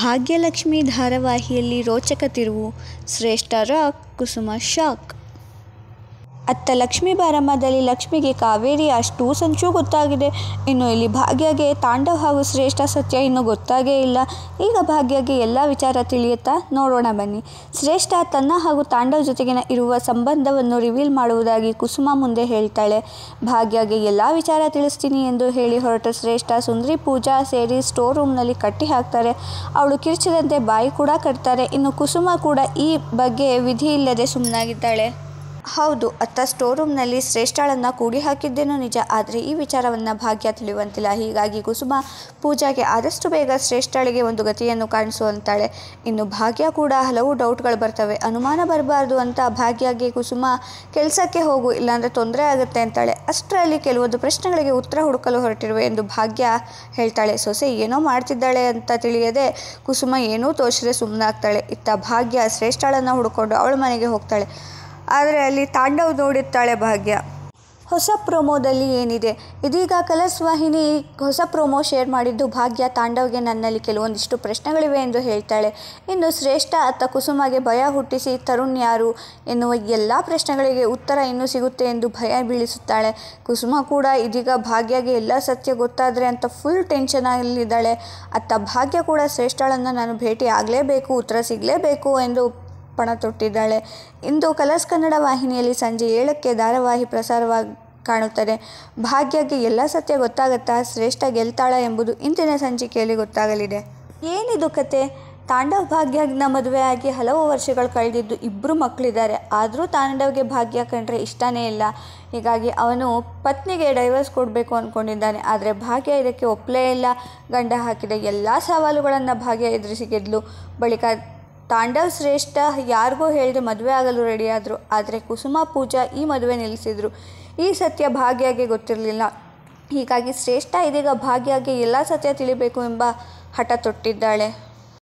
ಭಾಗ್ಯಲಕ್ಷ್ಮಿ ಧಾರಾವಾಹಿಯಲ್ಲಿ ರೋಚಕ ತಿರುವು ಶ್ರೇಷ್ಠ ರಾಕ್ ಕುಸುಮ ಶಾಕ್ ಅತ್ತ ಲಕ್ಷ್ಮೀ ಬಾರಮ್ಮದಲ್ಲಿ ಲಕ್ಷ್ಮಿಗೆ ಕಾವೇರಿ ಅಷ್ಟು ಸಂಚು ಗೊತ್ತಾಗಿದೆ ಇನ್ನು ಇಲ್ಲಿ ಭಾಗ್ಯಗೆ ತಾಂಡವ್ ಹಾಗೂ ಶ್ರೇಷ್ಠ ಸತ್ಯ ಇನ್ನೂ ಗೊತ್ತಾಗೇ ಇಲ್ಲ ಈಗ ಭಾಗ್ಯಗೆ ಎಲ್ಲ ವಿಚಾರ ತಿಳಿಯುತ್ತಾ ನೋಡೋಣ ಬನ್ನಿ ಶ್ರೇಷ್ಠ ತನ್ನ ಹಾಗೂ ತಾಂಡವ ಜೊತೆಗಿನ ಇರುವ ಸಂಬಂಧವನ್ನು ರಿವೀಲ್ ಮಾಡುವುದಾಗಿ ಕುಸುಮ ಮುಂದೆ ಹೇಳ್ತಾಳೆ ಭಾಗ್ಯಗೆ ಎಲ್ಲ ವಿಚಾರ ತಿಳಿಸ್ತೀನಿ ಎಂದು ಹೇಳಿ ಹೊರಟ ಶ್ರೇಷ್ಠ ಸುಂದರಿ ಪೂಜಾ ಸೇರಿ ಸ್ಟೋರ್ ರೂಮ್ನಲ್ಲಿ ಕಟ್ಟಿ ಹಾಕ್ತಾರೆ ಅವಳು ಕಿರ್ಚಿದಂತೆ ಬಾಯಿ ಕೂಡ ಕಟ್ತಾರೆ ಇನ್ನು ಕುಸುಮ ಕೂಡ ಈ ಬಗ್ಗೆ ವಿಧಿ ಇಲ್ಲದೆ ಸುಮ್ಮನಾಗಿದ್ದಾಳೆ ಹೌದು ಅತ್ತ ಸ್ಟೋರ್ ರೂಮ್ನಲ್ಲಿ ಶ್ರೇಷ್ಠಳನ್ನು ಕೂಡಿ ಹಾಕಿದ್ದೇನೋ ನಿಜ ಆದರೆ ಈ ವಿಚಾರವನ್ನು ಭಾಗ್ಯ ತಿಳಿಯುವಂತಿಲ್ಲ ಹೀಗಾಗಿ ಕುಸುಮ ಪೂಜಾಗೆ ಆದಷ್ಟು ಬೇಗ ಶ್ರೇಷ್ಠಳಿಗೆ ಒಂದು ಗತಿಯನ್ನು ಕಾಣಿಸುವಂತಾಳೆ ಇನ್ನು ಭಾಗ್ಯ ಕೂಡ ಹಲವು ಡೌಟ್ಗಳು ಬರ್ತವೆ ಅನುಮಾನ ಬರಬಾರ್ದು ಅಂತ ಭಾಗ್ಯಗೆ ಕುಸುಮ ಕೆಲಸಕ್ಕೆ ಹೋಗು ಇಲ್ಲಾಂದರೆ ತೊಂದರೆ ಆಗುತ್ತೆ ಅಂತಾಳೆ ಅಷ್ಟರಲ್ಲಿ ಕೆಲವೊಂದು ಪ್ರಶ್ನೆಗಳಿಗೆ ಉತ್ತರ ಹುಡುಕಲು ಹೊರಟಿರುವೆ ಎಂದು ಭಾಗ್ಯ ಹೇಳ್ತಾಳೆ ಸೊಸೆ ಏನೋ ಮಾಡ್ತಿದ್ದಾಳೆ ಅಂತ ತಿಳಿಯದೆ ಕುಸುಮ ಏನೂ ತೋರಿಸಿದ್ರೆ ಸುಮ್ಮನಾಗ್ತಾಳೆ ಇತ್ತ ಭಾಗ್ಯ ಶ್ರೇಷ್ಠಾಳನ್ನು ಹುಡುಕೊಂಡು ಅವಳ ಮನೆಗೆ ಹೋಗ್ತಾಳೆ ಆದರೆ ಅಲ್ಲಿ ತಾಂಡವ್ ನೋಡುತ್ತಾಳೆ ಭಾಗ್ಯ ಹೊಸ ಪ್ರೊಮೋದಲ್ಲಿ ಏನಿದೆ ಇದೀಗ ಕಲರ್ಸ್ ವಾಹಿನಿ ಹೊಸ ಪ್ರೊಮೋ ಶೇರ್ ಮಾಡಿದ್ದು ಭಾಗ್ಯ ತಾಂಡವ್ಗೆ ನನ್ನಲ್ಲಿ ಕೆಲವೊಂದಿಷ್ಟು ಪ್ರಶ್ನೆಗಳಿವೆ ಎಂದು ಹೇಳ್ತಾಳೆ ಇನ್ನು ಶ್ರೇಷ್ಠ ಅತ್ತ ಕುಸುಮಗೆ ಭಯ ಹುಟ್ಟಿಸಿ ತರುಣ್ ಯಾರು ಎನ್ನುವ ಎಲ್ಲ ಪ್ರಶ್ನೆಗಳಿಗೆ ಉತ್ತರ ಇನ್ನೂ ಸಿಗುತ್ತೆ ಎಂದು ಭಯ ಬೀಳಿಸುತ್ತಾಳೆ ಕುಸುಮ ಕೂಡ ಇದೀಗ ಭಾಗ್ಯಗೆ ಎಲ್ಲ ಸತ್ಯ ಗೊತ್ತಾದರೆ ಅಂತ ಫುಲ್ ಟೆನ್ಷನಲ್ಲಿದ್ದಾಳೆ ಅತ್ತ ಭಾಗ್ಯ ಕೂಡ ಶ್ರೇಷ್ಠಳನ್ನು ನಾನು ಭೇಟಿ ಆಗಲೇಬೇಕು ಉತ್ತರ ಸಿಗಲೇಬೇಕು ಎಂದು ಪಣ ತೊಟ್ಟಿದ್ದಾಳೆ ಇಂದು ಕಲರ್ಸ್ ಕನ್ನಡ ವಾಹಿನಿಯಲ್ಲಿ ಸಂಜೆ ಏಳಕ್ಕೆ ಧಾರಾವಾಹಿ ಪ್ರಸಾರವಾಗಿ ಕಾಣುತ್ತದೆ ಭಾಗ್ಯಕ್ಕೆ ಎಲ್ಲ ಸತ್ಯ ಗೊತ್ತಾಗತ್ತಾ ಶ್ರೇಷ್ಠ ಗೆಲ್ತಾಳ ಎಂಬುದು ಇಂದಿನ ಸಂಚಿಕೆಯಲ್ಲಿ ಗೊತ್ತಾಗಲಿದೆ ಏನಿದು ಕತೆ ತಾಂಡವ್ ಭಾಗ್ಯನ ಮದುವೆಯಾಗಿ ಹಲವು ವರ್ಷಗಳು ಕಳೆದಿದ್ದು ಇಬ್ಬರು ಮಕ್ಕಳಿದ್ದಾರೆ ಆದರೂ ತಾಂಡವ್ಗೆ ಭಾಗ್ಯ ಕಂಡ್ರೆ ಇಷ್ಟನೇ ಇಲ್ಲ ಹೀಗಾಗಿ ಅವನು ಪತ್ನಿಗೆ ಡೈವರ್ಸ್ ಕೊಡಬೇಕು ಅಂದ್ಕೊಂಡಿದ್ದಾನೆ ಆದರೆ ಭಾಗ್ಯ ಇದಕ್ಕೆ ಒಪ್ಪಲೇ ಇಲ್ಲ ಗಂಡ ಹಾಕಿದ ಎಲ್ಲ ಸವಾಲುಗಳನ್ನು ಭಾಗ್ಯ ಎದುರಿಸಿ ಗೆದ್ದಲು ಬಳಿಕ ತಾಂಡವ್ ಶ್ರೇಷ್ಠ ಯಾರಿಗೂ ಹೇಳಿದೆ ಮದುವೆ ಆಗಲು ರೆಡಿಯಾದರು ಆದರೆ ಕುಸುಮ ಪೂಜಾ ಈ ಮದುವೆ ನಿಲ್ಲಿಸಿದರು ಈ ಸತ್ಯ ಭಾಗ್ಯಾಗೆ ಗೊತ್ತಿರಲಿಲ್ಲ ಹೀಗಾಗಿ ಶ್ರೇಷ್ಠ ಇದೀಗ ಭಾಗ್ಯಾಗೆ ಎಲ್ಲ ಸತ್ಯ ತಿಳಿಬೇಕು ಎಂಬ ಹಠ ತೊಟ್ಟಿದ್ದಾಳೆ